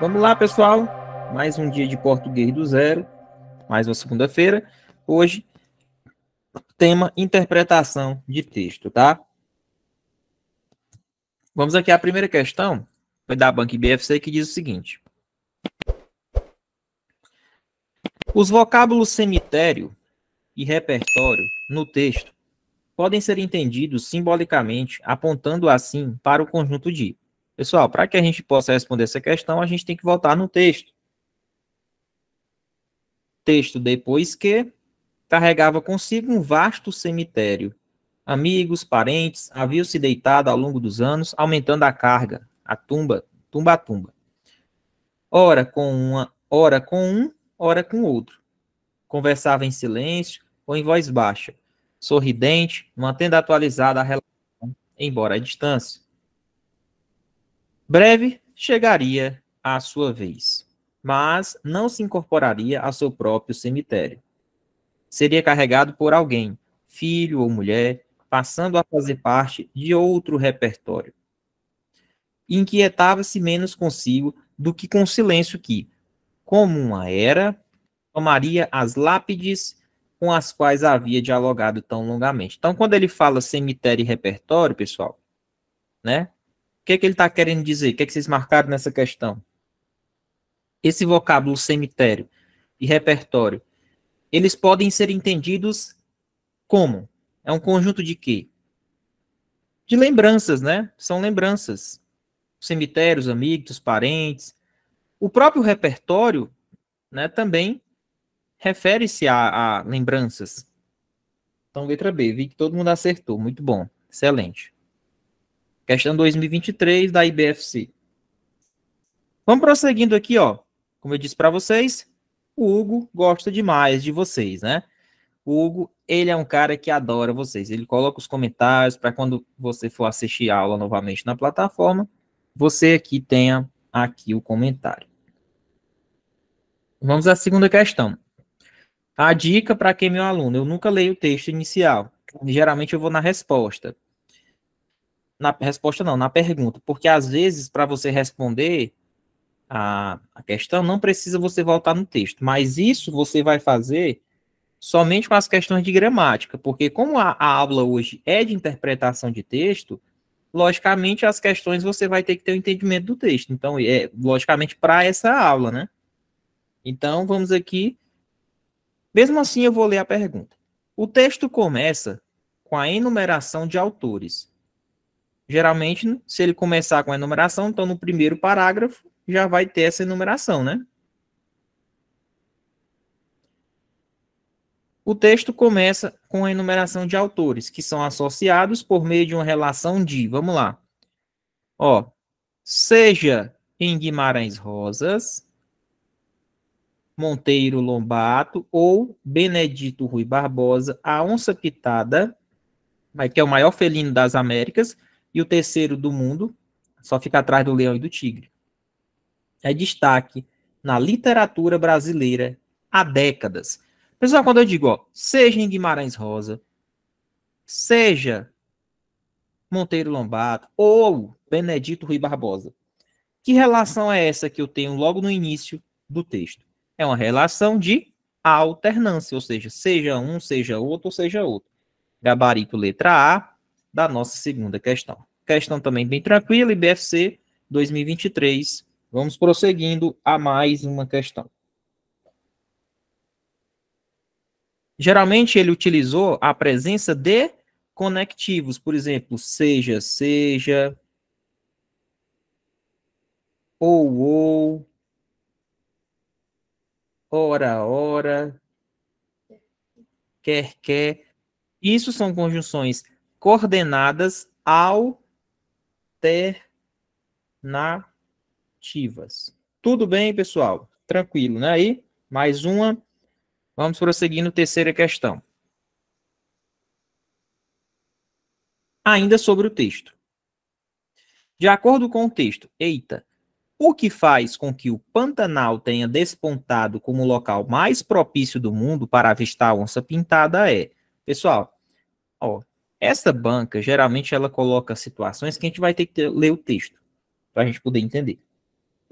Vamos lá, pessoal. Mais um dia de português do zero. Mais uma segunda-feira. Hoje, tema interpretação de texto, tá? Vamos aqui à primeira questão. Foi da Banca BFC que diz o seguinte: Os vocábulos cemitério e repertório no texto podem ser entendidos simbolicamente, apontando assim para o conjunto de Pessoal, para que a gente possa responder essa questão, a gente tem que voltar no texto. Texto depois que carregava consigo um vasto cemitério. Amigos, parentes, haviam-se deitado ao longo dos anos, aumentando a carga, a tumba, tumba a tumba. Ora com uma, ora com um, ora com outro. Conversava em silêncio ou em voz baixa, sorridente, mantendo atualizada a relação, embora à distância Breve chegaria à sua vez, mas não se incorporaria a seu próprio cemitério. Seria carregado por alguém, filho ou mulher, passando a fazer parte de outro repertório. Inquietava-se menos consigo do que com o silêncio que, como uma era, tomaria as lápides com as quais havia dialogado tão longamente. Então, quando ele fala cemitério e repertório, pessoal, né? que, é que ele está querendo dizer? O que, é que vocês marcaram nessa questão? Esse vocábulo cemitério e repertório, eles podem ser entendidos como? É um conjunto de quê? De lembranças, né? São lembranças. Cemitérios, amigos, parentes. O próprio repertório né, também refere-se a, a lembranças. Então, letra B. Vi que todo mundo acertou. Muito bom. Excelente. Questão 2023 da IBFC. Vamos prosseguindo aqui, ó. Como eu disse para vocês, o Hugo gosta demais de vocês, né? O Hugo, ele é um cara que adora vocês. Ele coloca os comentários para quando você for assistir a aula novamente na plataforma, você aqui tenha aqui o comentário. Vamos à segunda questão. A dica para quem é meu aluno, eu nunca leio o texto inicial. Geralmente eu vou na resposta na resposta não, na pergunta, porque às vezes para você responder a, a questão não precisa você voltar no texto, mas isso você vai fazer somente com as questões de gramática, porque como a, a aula hoje é de interpretação de texto, logicamente as questões você vai ter que ter o um entendimento do texto. Então, é logicamente para essa aula, né? Então, vamos aqui. Mesmo assim, eu vou ler a pergunta. O texto começa com a enumeração de autores, Geralmente, se ele começar com a enumeração, então no primeiro parágrafo já vai ter essa enumeração, né? O texto começa com a enumeração de autores, que são associados por meio de uma relação de, vamos lá. Ó, seja em Guimarães Rosas, Monteiro Lombato ou Benedito Rui Barbosa, a onça pitada, que é o maior felino das Américas, e o terceiro do mundo, só fica atrás do leão e do tigre. É destaque na literatura brasileira há décadas. Pessoal, quando eu digo, ó, seja em Guimarães Rosa, seja Monteiro Lombardo ou Benedito Rui Barbosa, que relação é essa que eu tenho logo no início do texto? É uma relação de alternância, ou seja, seja um, seja outro, seja outro. Gabarito letra A, da nossa segunda questão. Questão também bem tranquila, IBFC 2023. Vamos prosseguindo a mais uma questão. Geralmente ele utilizou a presença de conectivos, por exemplo, seja, seja, ou, ou, ora, ora, quer, quer. Isso são conjunções coordenadas alternativas. Tudo bem, pessoal? Tranquilo, né? Aí, mais uma. Vamos prosseguindo, terceira questão. Ainda sobre o texto. De acordo com o texto, eita, o que faz com que o Pantanal tenha despontado como o local mais propício do mundo para avistar a onça pintada é. Pessoal, ó, essa banca, geralmente, ela coloca situações que a gente vai ter que ter, ler o texto para a gente poder entender.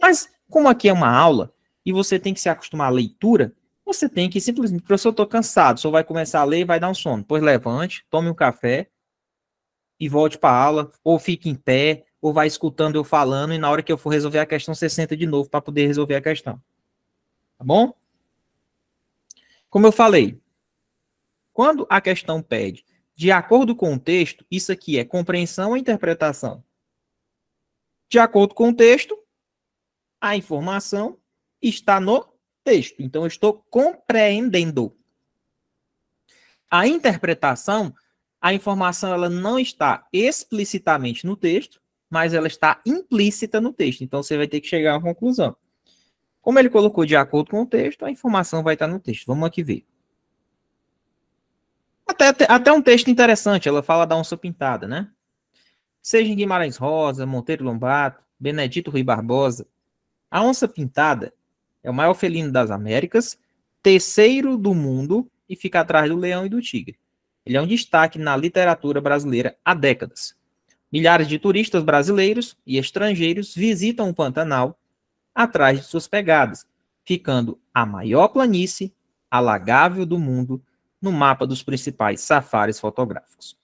Mas, como aqui é uma aula e você tem que se acostumar à leitura, você tem que simplesmente, professor, eu estou cansado, só vai começar a ler e vai dar um sono. Pois levante, tome um café e volte para a aula, ou fique em pé, ou vai escutando eu falando, e na hora que eu for resolver a questão, você senta de novo para poder resolver a questão. Tá bom? Como eu falei, quando a questão pede de acordo com o texto, isso aqui é compreensão ou interpretação? De acordo com o texto, a informação está no texto. Então, eu estou compreendendo. A interpretação, a informação ela não está explicitamente no texto, mas ela está implícita no texto. Então, você vai ter que chegar a uma conclusão. Como ele colocou de acordo com o texto, a informação vai estar no texto. Vamos aqui ver. Até, até um texto interessante, ela fala da onça pintada, né? Seja em Guimarães Rosa, Monteiro Lombato, Benedito Rui Barbosa, a onça pintada é o maior felino das Américas, terceiro do mundo e fica atrás do leão e do tigre. Ele é um destaque na literatura brasileira há décadas. Milhares de turistas brasileiros e estrangeiros visitam o Pantanal atrás de suas pegadas, ficando a maior planície alagável do mundo no mapa dos principais safaris fotográficos.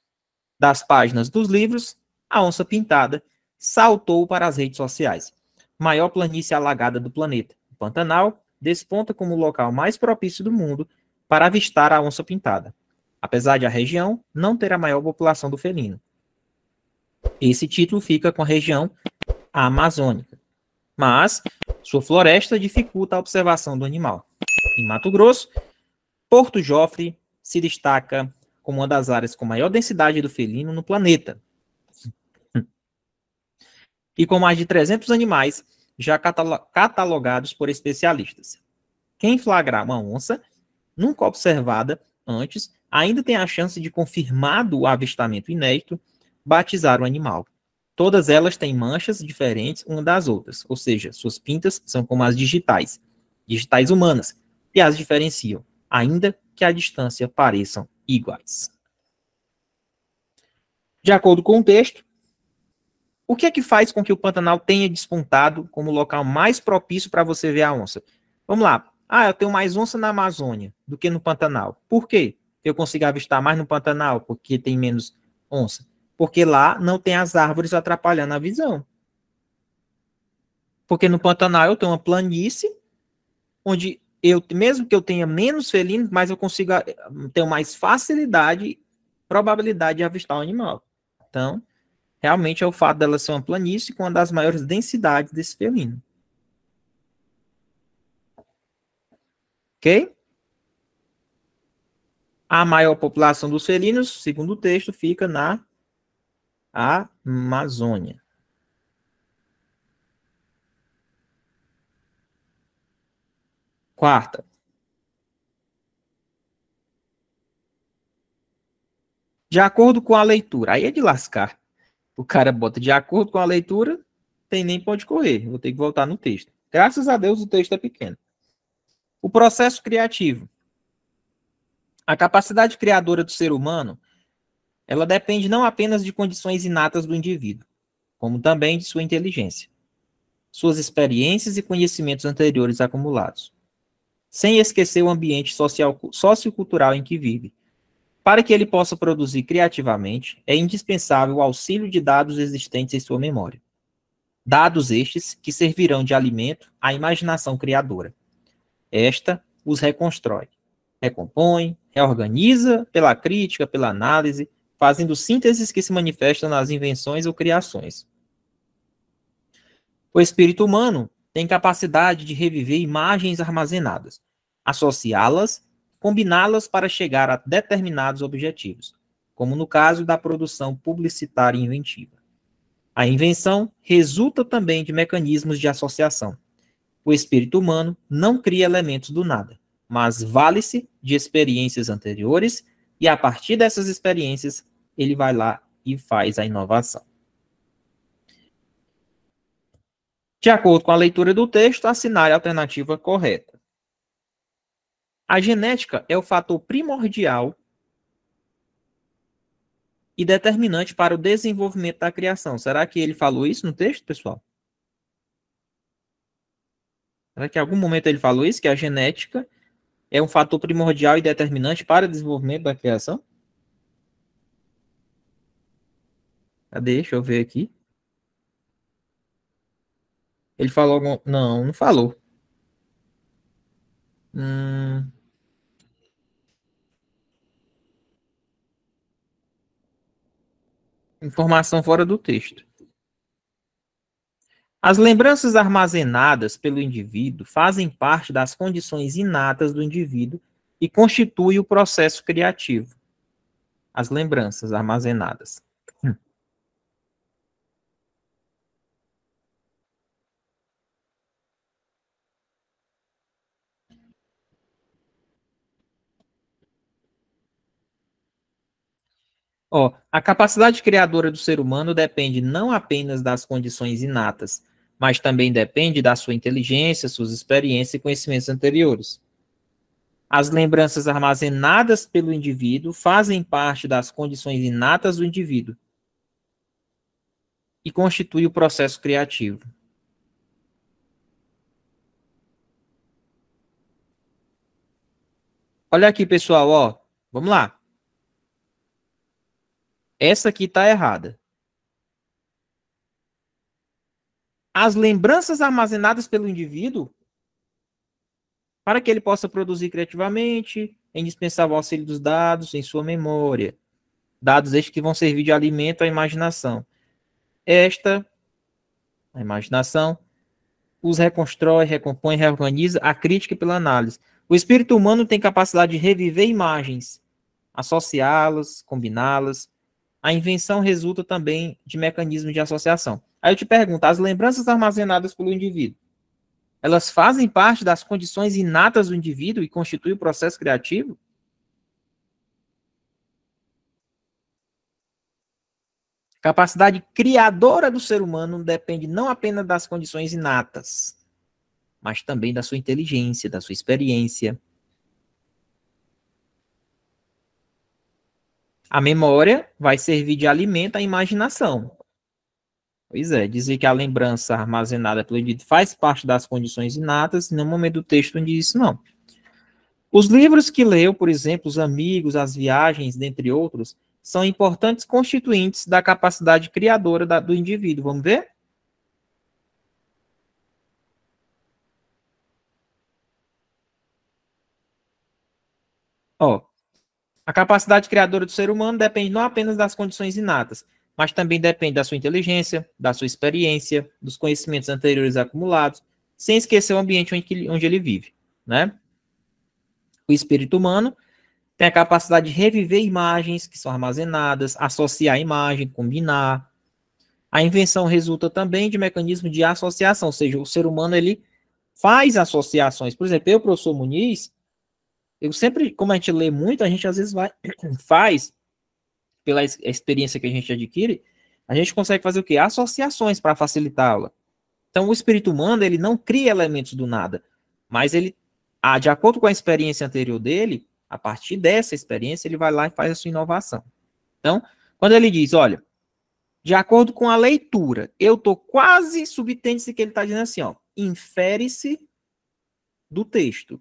Das páginas dos livros, a onça pintada saltou para as redes sociais. Maior planície alagada do planeta, o Pantanal desponta como o local mais propício do mundo para avistar a onça pintada, apesar de a região não ter a maior população do felino. Esse título fica com a região amazônica, mas sua floresta dificulta a observação do animal. Em Mato Grosso, Porto Jofre se destaca como uma das áreas com maior densidade do felino no planeta. e com mais de 300 animais já catalogados por especialistas. Quem flagrar uma onça, nunca observada antes, ainda tem a chance de, confirmado o avistamento inédito, batizar o animal. Todas elas têm manchas diferentes umas das outras, ou seja, suas pintas são como as digitais, digitais humanas, e as diferenciam ainda que a distância pareçam iguais. De acordo com o texto, o que é que faz com que o Pantanal tenha despontado como local mais propício para você ver a onça? Vamos lá. Ah, eu tenho mais onça na Amazônia do que no Pantanal. Por quê? Eu consigo avistar mais no Pantanal porque tem menos onça. Porque lá não tem as árvores atrapalhando a visão. Porque no Pantanal eu tenho uma planície onde eu, mesmo que eu tenha menos felinos, mas eu consigo eh, ter mais facilidade, probabilidade de avistar o animal. Então, realmente é o fato dela ser uma planície com uma das maiores densidades desse felino. Ok? A maior população dos felinos, segundo o texto, fica na Amazônia. Quarta. De acordo com a leitura. Aí é de lascar. O cara bota de acordo com a leitura, tem nem pode correr. Vou ter que voltar no texto. Graças a Deus o texto é pequeno. O processo criativo. A capacidade criadora do ser humano, ela depende não apenas de condições inatas do indivíduo, como também de sua inteligência, suas experiências e conhecimentos anteriores acumulados sem esquecer o ambiente social, sociocultural em que vive. Para que ele possa produzir criativamente, é indispensável o auxílio de dados existentes em sua memória. Dados estes que servirão de alimento à imaginação criadora. Esta os reconstrói, recompõe, reorganiza pela crítica, pela análise, fazendo sínteses que se manifestam nas invenções ou criações. O espírito humano tem capacidade de reviver imagens armazenadas, associá-las, combiná-las para chegar a determinados objetivos, como no caso da produção publicitária inventiva. A invenção resulta também de mecanismos de associação. O espírito humano não cria elementos do nada, mas vale-se de experiências anteriores e a partir dessas experiências ele vai lá e faz a inovação. De acordo com a leitura do texto, assinale a alternativa correta. A genética é o fator primordial e determinante para o desenvolvimento da criação. Será que ele falou isso no texto, pessoal? Será que em algum momento ele falou isso? Que a genética é um fator primordial e determinante para o desenvolvimento da criação? Cadê? Deixa eu ver aqui. Ele falou algum... Não, não falou. Hum... Informação fora do texto. As lembranças armazenadas pelo indivíduo fazem parte das condições inatas do indivíduo e constituem o processo criativo. As lembranças armazenadas. Ó, a capacidade criadora do ser humano depende não apenas das condições inatas, mas também depende da sua inteligência, suas experiências e conhecimentos anteriores. As lembranças armazenadas pelo indivíduo fazem parte das condições inatas do indivíduo e constituem o processo criativo. Olha aqui, pessoal, ó. Vamos lá. Essa aqui está errada. As lembranças armazenadas pelo indivíduo, para que ele possa produzir criativamente, é indispensável o auxílio dos dados em sua memória. Dados estes que vão servir de alimento à imaginação. Esta, a imaginação, os reconstrói, recompõe, reorganiza, a crítica pela análise. O espírito humano tem capacidade de reviver imagens, associá-las, combiná-las, a invenção resulta também de mecanismos de associação. Aí eu te pergunto, as lembranças armazenadas pelo indivíduo, elas fazem parte das condições inatas do indivíduo e constituem o processo criativo? A capacidade criadora do ser humano depende não apenas das condições inatas, mas também da sua inteligência, da sua experiência, A memória vai servir de alimento à imaginação. Pois é, dizer que a lembrança armazenada pelo indivíduo faz parte das condições inatas, no momento do texto não diz isso, não. Os livros que leu, por exemplo, os amigos, as viagens, dentre outros, são importantes constituintes da capacidade criadora da, do indivíduo. Vamos ver? A capacidade criadora do ser humano depende não apenas das condições inatas, mas também depende da sua inteligência, da sua experiência, dos conhecimentos anteriores acumulados, sem esquecer o ambiente onde, ele vive, né? O espírito humano tem a capacidade de reviver imagens que são armazenadas, associar a imagem, combinar. A invenção resulta também de mecanismo de associação, ou seja, o ser humano ele faz associações. Por exemplo, eu, professor Muniz, eu sempre, como a gente lê muito, a gente às vezes vai, faz, pela experiência que a gente adquire, a gente consegue fazer o quê? Associações para facilitar a aula. Então, o espírito humano, ele não cria elementos do nada, mas ele, ah, de acordo com a experiência anterior dele, a partir dessa experiência, ele vai lá e faz a sua inovação. Então, quando ele diz, olha, de acordo com a leitura, eu tô quase subtende-se que ele está dizendo assim, ó, infere-se do texto.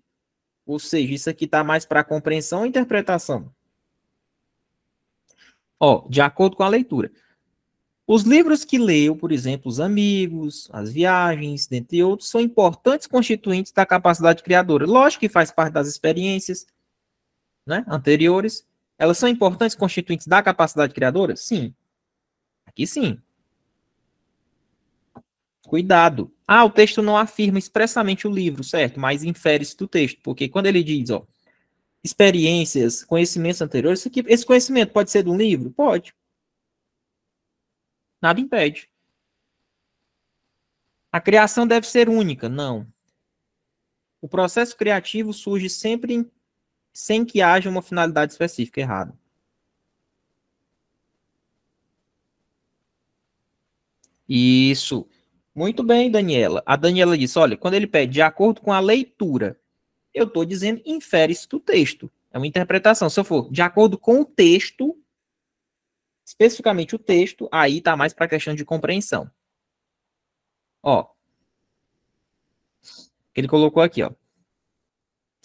Ou seja, isso aqui está mais para compreensão e interpretação. Ó, de acordo com a leitura. Os livros que leio, por exemplo, os amigos, as viagens, dentre outros, são importantes constituintes da capacidade criadora. Lógico que faz parte das experiências né, anteriores. Elas são importantes constituintes da capacidade criadora? Sim. Aqui sim. Cuidado. Ah, o texto não afirma expressamente o livro, certo? Mas infere-se do texto, porque quando ele diz, ó, experiências, conhecimentos anteriores, aqui, esse conhecimento pode ser de um livro? Pode. Nada impede. A criação deve ser única? Não. O processo criativo surge sempre em, sem que haja uma finalidade específica errada. Isso. Muito bem, Daniela. A Daniela disse: olha, quando ele pede de acordo com a leitura, eu estou dizendo infere-se do texto. É uma interpretação. Se eu for de acordo com o texto, especificamente o texto, aí está mais para a questão de compreensão. Ó. Ele colocou aqui, ó.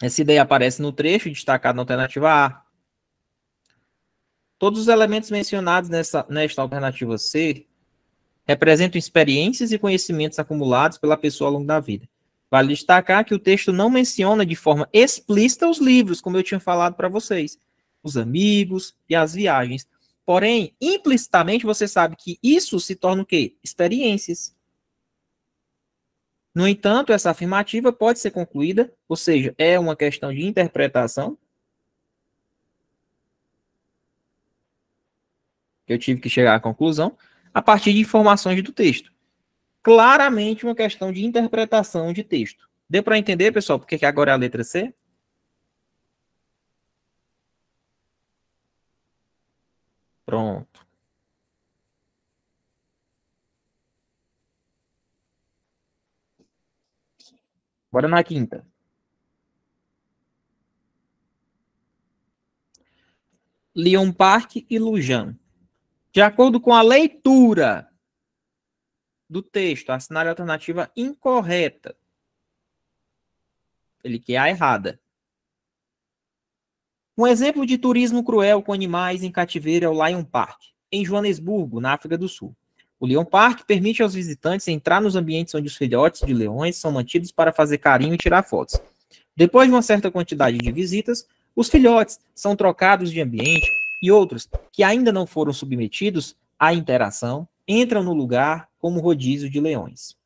Essa ideia aparece no trecho destacado na alternativa A. Todos os elementos mencionados nessa, nesta alternativa C representam experiências e conhecimentos acumulados pela pessoa ao longo da vida. Vale destacar que o texto não menciona de forma explícita os livros, como eu tinha falado para vocês, os amigos e as viagens. Porém, implicitamente você sabe que isso se torna o quê? Experiências. No entanto, essa afirmativa pode ser concluída, ou seja, é uma questão de interpretação. Eu tive que chegar à conclusão a partir de informações do texto. Claramente uma questão de interpretação de texto. Deu para entender, pessoal, porque que agora é a letra C? Pronto. Bora na quinta. Lyon Park e Lujan de acordo com a leitura do texto, assinale a alternativa incorreta. Ele quer é a errada. Um exemplo de turismo cruel com animais em cativeiro é o Lion Park, em Joanesburgo, na África do Sul. O Lion Park permite aos visitantes entrar nos ambientes onde os filhotes de leões são mantidos para fazer carinho e tirar fotos. Depois de uma certa quantidade de visitas, os filhotes são trocados de ambiente e outros que ainda não foram submetidos à interação entram no lugar como rodízio de leões.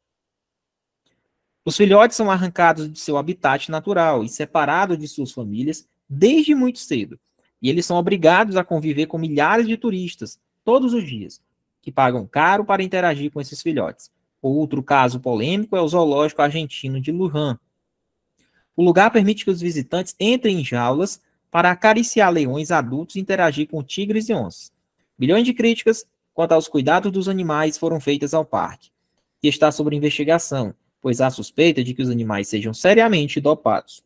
Os filhotes são arrancados de seu habitat natural e separados de suas famílias desde muito cedo, e eles são obrigados a conviver com milhares de turistas todos os dias, que pagam caro para interagir com esses filhotes. Outro caso polêmico é o zoológico argentino de Lujan. O lugar permite que os visitantes entrem em jaulas para acariciar leões adultos e interagir com tigres e onças. Bilhões de críticas quanto aos cuidados dos animais foram feitas ao parque, que está sob investigação, pois há suspeita de que os animais sejam seriamente dopados.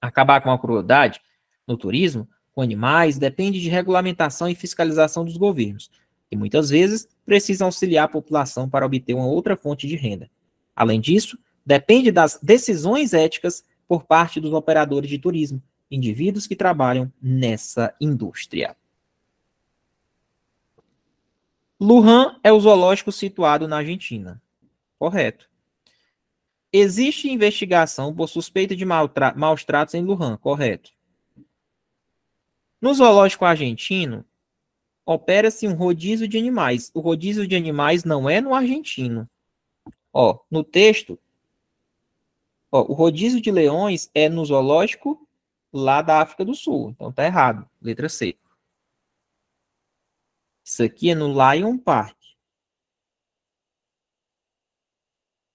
Acabar com a crueldade no turismo com animais depende de regulamentação e fiscalização dos governos, que muitas vezes precisam auxiliar a população para obter uma outra fonte de renda. Além disso, depende das decisões éticas por parte dos operadores de turismo, indivíduos que trabalham nessa indústria. Lujan é o zoológico situado na Argentina. Correto. Existe investigação por suspeita de maus tratos em Lujan. Correto. No zoológico argentino, opera-se um rodízio de animais. O rodízio de animais não é no argentino. Ó, no texto, ó, o rodízio de leões é no zoológico lá da África do Sul. Então tá errado. Letra C. Isso aqui é no Lion Park.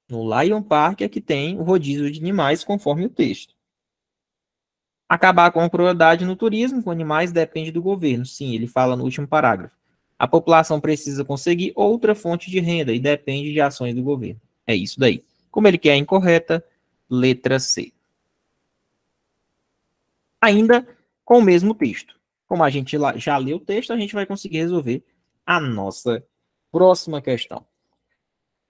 No Lion Park é que tem o rodízio de animais conforme o texto. Acabar com a crueldade no turismo com animais depende do governo. Sim, ele fala no último parágrafo. A população precisa conseguir outra fonte de renda e depende de ações do governo. É isso daí. Como ele quer, é incorreta, letra C ainda com o mesmo texto. Como a gente já leu o texto, a gente vai conseguir resolver a nossa próxima questão.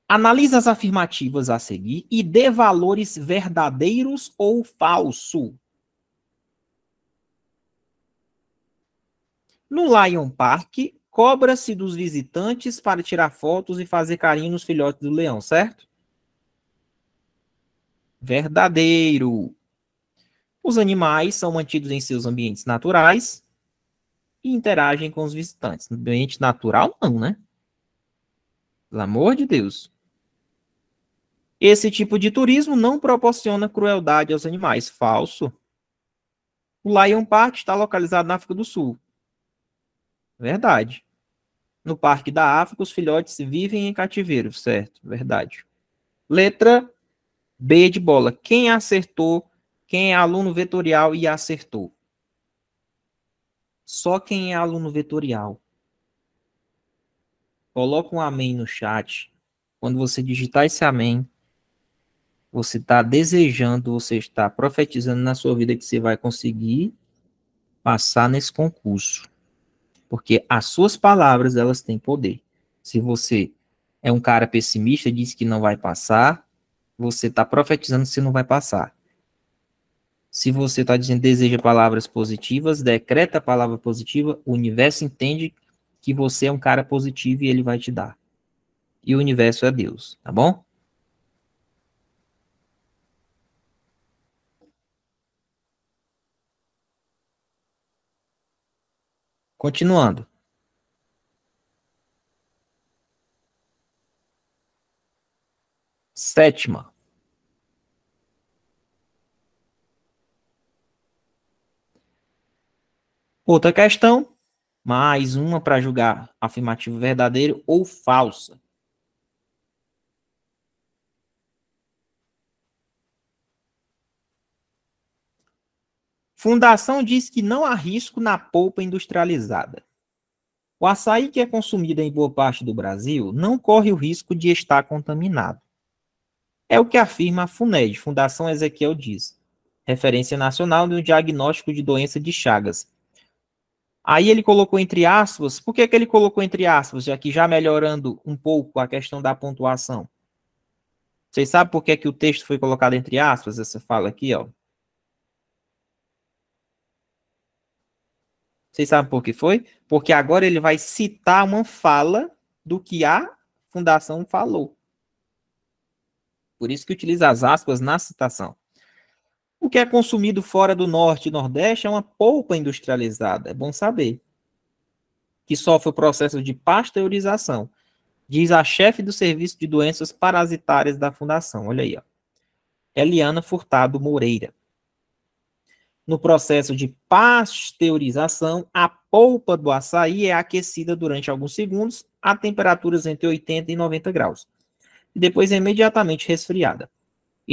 Analise as afirmativas a seguir e dê valores verdadeiros ou falso. No Lion Park, cobra-se dos visitantes para tirar fotos e fazer carinho nos filhotes do leão, certo? Verdadeiro. Os animais são mantidos em seus ambientes naturais e interagem com os visitantes. No ambiente natural, não, né? Pelo amor de Deus. Esse tipo de turismo não proporciona crueldade aos animais. Falso. O Lion Park está localizado na África do Sul. Verdade. No Parque da África, os filhotes vivem em cativeiro, certo? Verdade. Letra B de bola. Quem acertou quem é aluno vetorial e acertou? Só quem é aluno vetorial. Coloca um amém no chat. Quando você digitar esse amém, você está desejando, você está profetizando na sua vida que você vai conseguir passar nesse concurso. Porque as suas palavras, elas têm poder. Se você é um cara pessimista, diz que não vai passar, você está profetizando que você não vai passar. Se você está dizendo deseja palavras positivas, decreta a palavra positiva, o universo entende que você é um cara positivo e ele vai te dar. E o universo é Deus, tá bom? Continuando. Sétima. Outra questão, mais uma para julgar afirmativo verdadeiro ou falsa. Fundação diz que não há risco na polpa industrializada. O açaí que é consumido em boa parte do Brasil não corre o risco de estar contaminado. É o que afirma a FUNED, Fundação Ezequiel Diz, referência nacional no diagnóstico de doença de Chagas, Aí ele colocou entre aspas, por que, que ele colocou entre aspas, já que já melhorando um pouco a questão da pontuação? Vocês sabem por que, que o texto foi colocado entre aspas, essa fala aqui, ó? Vocês sabem por que foi? Porque agora ele vai citar uma fala do que a fundação falou. Por isso que utiliza as aspas na citação. O que é consumido fora do Norte e Nordeste é uma polpa industrializada, é bom saber. Que sofre o processo de pasteurização, diz a chefe do Serviço de Doenças Parasitárias da Fundação. Olha aí, ó. Eliana Furtado Moreira. No processo de pasteurização, a polpa do açaí é aquecida durante alguns segundos a temperaturas entre 80 e 90 graus, e depois é imediatamente resfriada.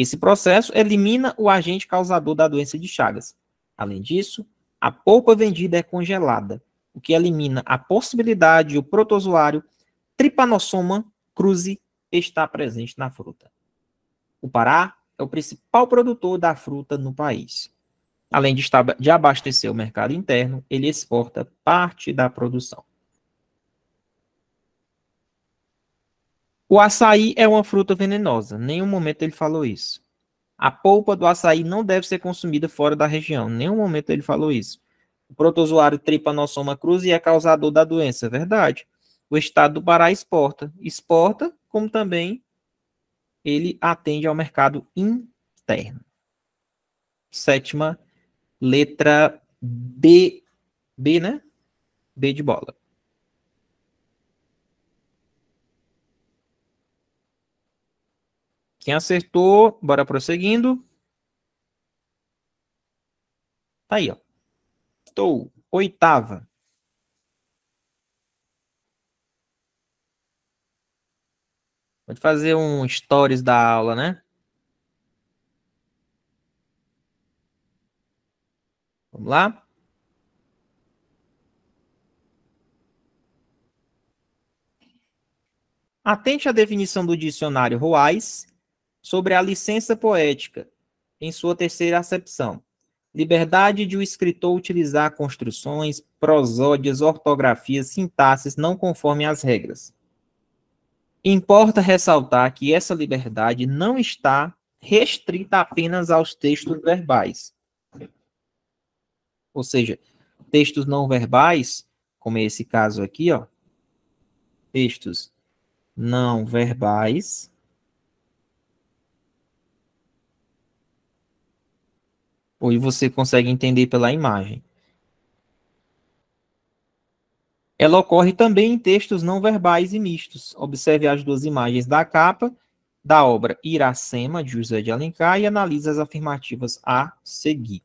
Esse processo elimina o agente causador da doença de Chagas. Além disso, a polpa vendida é congelada, o que elimina a possibilidade de o protozoário Trypanosoma cruzi estar presente na fruta. O Pará é o principal produtor da fruta no país. Além de, de abastecer o mercado interno, ele exporta parte da produção. O açaí é uma fruta venenosa. Nenhum momento ele falou isso. A polpa do açaí não deve ser consumida fora da região. Nenhum momento ele falou isso. O protozoário Trypanosoma cruzi é causador da doença, é verdade? O estado do Pará exporta, exporta, como também ele atende ao mercado interno. Sétima letra B, B, né? B de bola. Quem acertou, bora prosseguindo. Tá aí, ó. Estou. Oitava. Pode fazer um stories da aula, né? Vamos lá? Atente à definição do dicionário Ruais sobre a licença poética, em sua terceira acepção. Liberdade de o escritor utilizar construções, prosódias, ortografias, sintaxes não conforme às regras. Importa ressaltar que essa liberdade não está restrita apenas aos textos verbais. Ou seja, textos não verbais, como é esse caso aqui, ó, textos não verbais, ou você consegue entender pela imagem. Ela ocorre também em textos não verbais e mistos. Observe as duas imagens da capa da obra Iracema, de José de Alencar, e analise as afirmativas a seguir.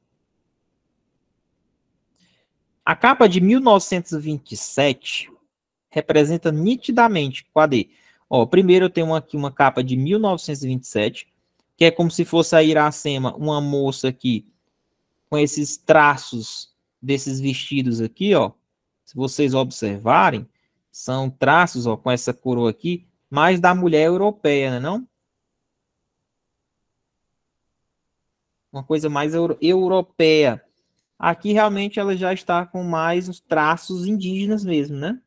A capa de 1927 representa nitidamente. Cadê? Ó, primeiro eu tenho aqui uma capa de 1927, que é como se fosse a Iracema, uma moça que com esses traços desses vestidos aqui, ó. Se vocês observarem, são traços, ó, com essa coroa aqui, mais da mulher europeia, né, não? Uma coisa mais euro europeia. Aqui realmente ela já está com mais os traços indígenas mesmo, né?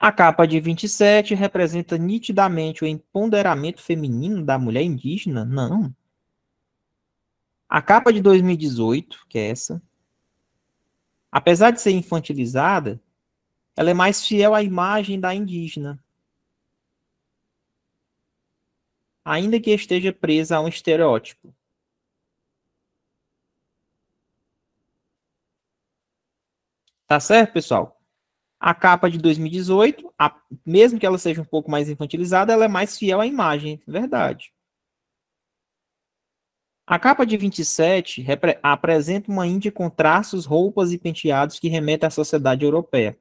A capa de 27 representa nitidamente o empoderamento feminino da mulher indígena? Não. A capa de 2018, que é essa, apesar de ser infantilizada, ela é mais fiel à imagem da indígena. Ainda que esteja presa a um estereótipo. Tá certo, pessoal? A capa de 2018, a, mesmo que ela seja um pouco mais infantilizada, ela é mais fiel à imagem, verdade. A capa de 27 apresenta uma índia com traços, roupas e penteados que remetem à sociedade europeia.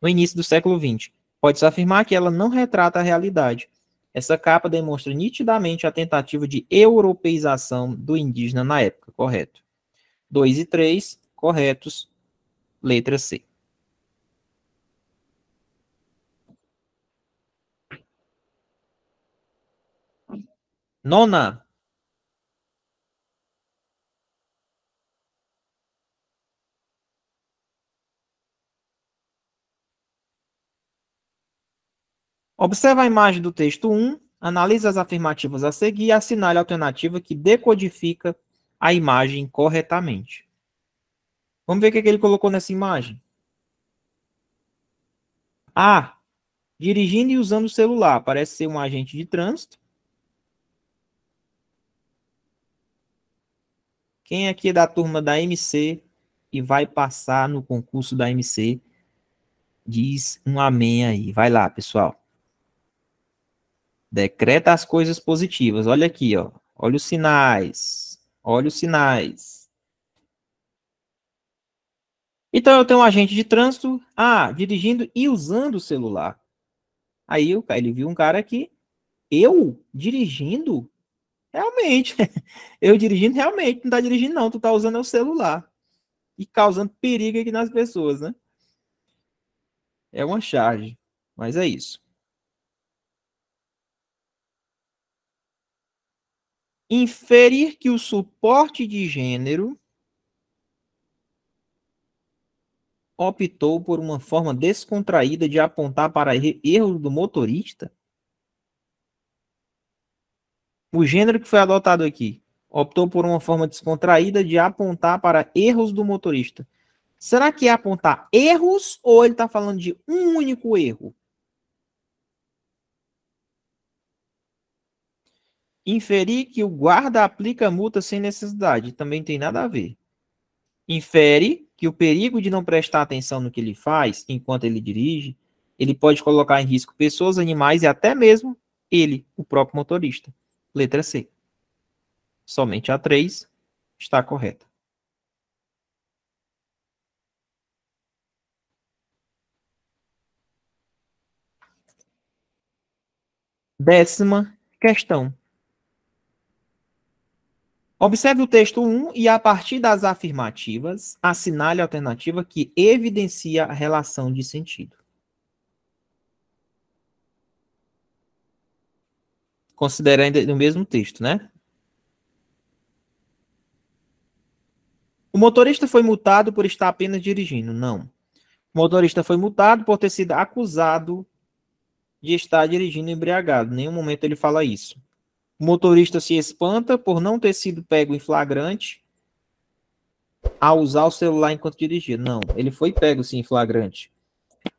No início do século XX, pode-se afirmar que ela não retrata a realidade. Essa capa demonstra nitidamente a tentativa de europeização do indígena na época, correto. 2 e 3, corretos. Letra C. Nona. Observe a imagem do texto 1, analise as afirmativas a seguir e assinale a alternativa que decodifica a imagem corretamente. Vamos ver o que, é que ele colocou nessa imagem. A. Dirigindo e usando o celular. Parece ser um agente de trânsito. Quem aqui é da turma da MC e vai passar no concurso da MC, diz um amém aí. Vai lá, pessoal. Decreta as coisas positivas. Olha aqui, ó. Olha os sinais. Olha os sinais. Então eu tenho um agente de trânsito, ah, dirigindo e usando o celular. Aí ele viu um cara aqui, eu dirigindo Realmente, eu dirigindo, realmente, não tá dirigindo, não, tu tá usando é o celular e causando perigo aqui nas pessoas, né? É uma charge, mas é isso. Inferir que o suporte de gênero optou por uma forma descontraída de apontar para erros do motorista o gênero que foi adotado aqui optou por uma forma descontraída de apontar para erros do motorista. Será que é apontar erros ou ele está falando de um único erro? Inferir que o guarda aplica multa sem necessidade também tem nada a ver. Infere que o perigo de não prestar atenção no que ele faz enquanto ele dirige, ele pode colocar em risco pessoas, animais e até mesmo ele, o próprio motorista. Letra C. Somente a 3 está correta. Décima questão. Observe o texto 1 e, a partir das afirmativas, assinale a alternativa que evidencia a relação de sentido. Considerando ainda no mesmo texto, né? O motorista foi multado por estar apenas dirigindo? Não. O motorista foi multado por ter sido acusado de estar dirigindo embriagado. Em nenhum momento ele fala isso. O motorista se espanta por não ter sido pego em flagrante a usar o celular enquanto dirigia. Não, ele foi pego sim em flagrante.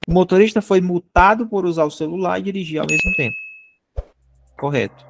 O motorista foi multado por usar o celular e dirigir ao mesmo tempo. Correto.